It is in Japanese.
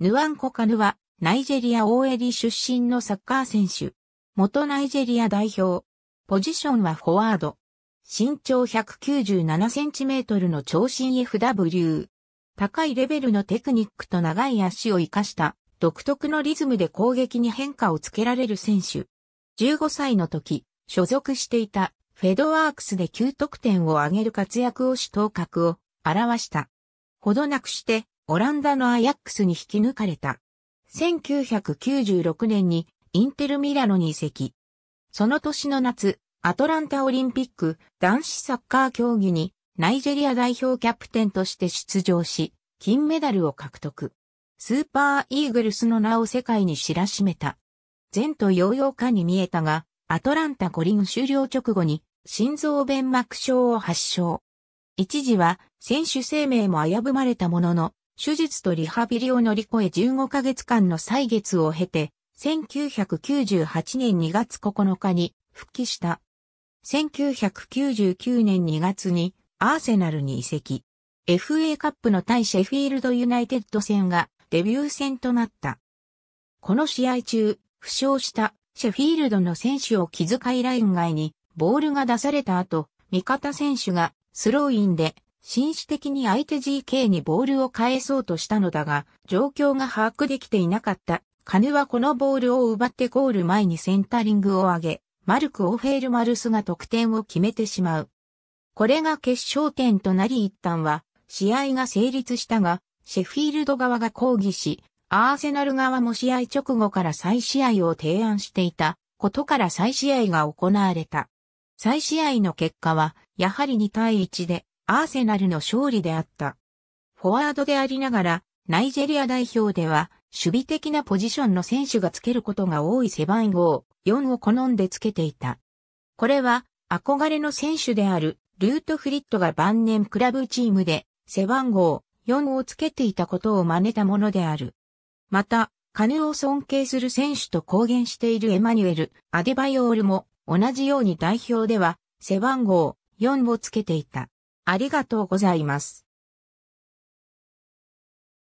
ヌアンコカヌは、ナイジェリア大襟出身のサッカー選手。元ナイジェリア代表。ポジションはフォワード。身長1 9 7トルの長身 FW。高いレベルのテクニックと長い足を生かした独特のリズムで攻撃に変化をつけられる選手。15歳の時、所属していたフェドワークスで9得点を挙げる活躍をし頭角を表した。ほどなくしてオランダのアヤックスに引き抜かれた。1996年にインテルミラノに移籍。その年の夏、アトランタオリンピック男子サッカー競技にナイジェリア代表キャプテンとして出場し、金メダルを獲得。スーパーイーグルスの名を世界に知らしめた。前途洋々かに見えたが、アトランタ五輪終了直後に心臓弁膜症を発症。一時は選手生命も危ぶまれたものの、手術とリハビリを乗り越え15ヶ月間の歳月を経て、1998年2月9日に復帰した。1999年2月にアーセナルに移籍。FA カップの対シェフィールドユナイテッド戦がデビュー戦となった。この試合中、負傷したシェフィールドの選手を気遣いライン外にボールが出された後、味方選手がスローインで紳士的に相手 GK にボールを返そうとしたのだが、状況が把握できていなかった。カヌはこのボールを奪ってゴール前にセンタリングを上げ、マルク・オフェール・マルスが得点を決めてしまう。これが決勝点となり一旦は、試合が成立したが、シェフィールド側が抗議し、アーセナル側も試合直後から再試合を提案していたことから再試合が行われた。再試合の結果は、やはり2対1で、アーセナルの勝利であった。フォワードでありながら、ナイジェリア代表では、守備的なポジションの選手がつけることが多い背番号4を好んでつけていた。これは、憧れの選手であるルートフリットが晩年クラブチームで背番号4をつけていたことを真似たものである。また、カヌを尊敬する選手と公言しているエマニュエル・アデバオールも同じように代表では背番号4をつけていた。ありがとうございます。